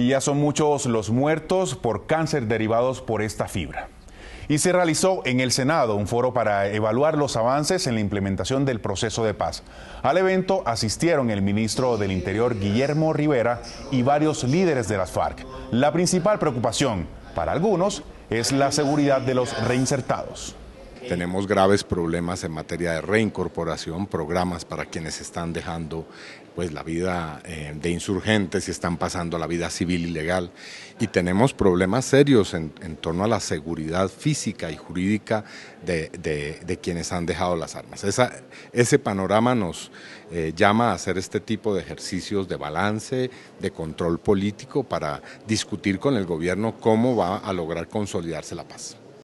Y ya son muchos los muertos por cáncer derivados por esta fibra. Y se realizó en el Senado un foro para evaluar los avances en la implementación del proceso de paz. Al evento asistieron el ministro del Interior Guillermo Rivera y varios líderes de las FARC. La principal preocupación para algunos es la seguridad de los reinsertados. Tenemos graves problemas en materia de reincorporación, programas para quienes están dejando pues, la vida eh, de insurgentes y están pasando la vida civil y legal. Y tenemos problemas serios en, torno a la seguridad física y jurídica de, quienes han dejado las armas. ese panorama nos eh, llama a hacer este tipo de ejercicios de balance, de control político, para discutir con el gobierno cómo va a lograr consolidarse la paz.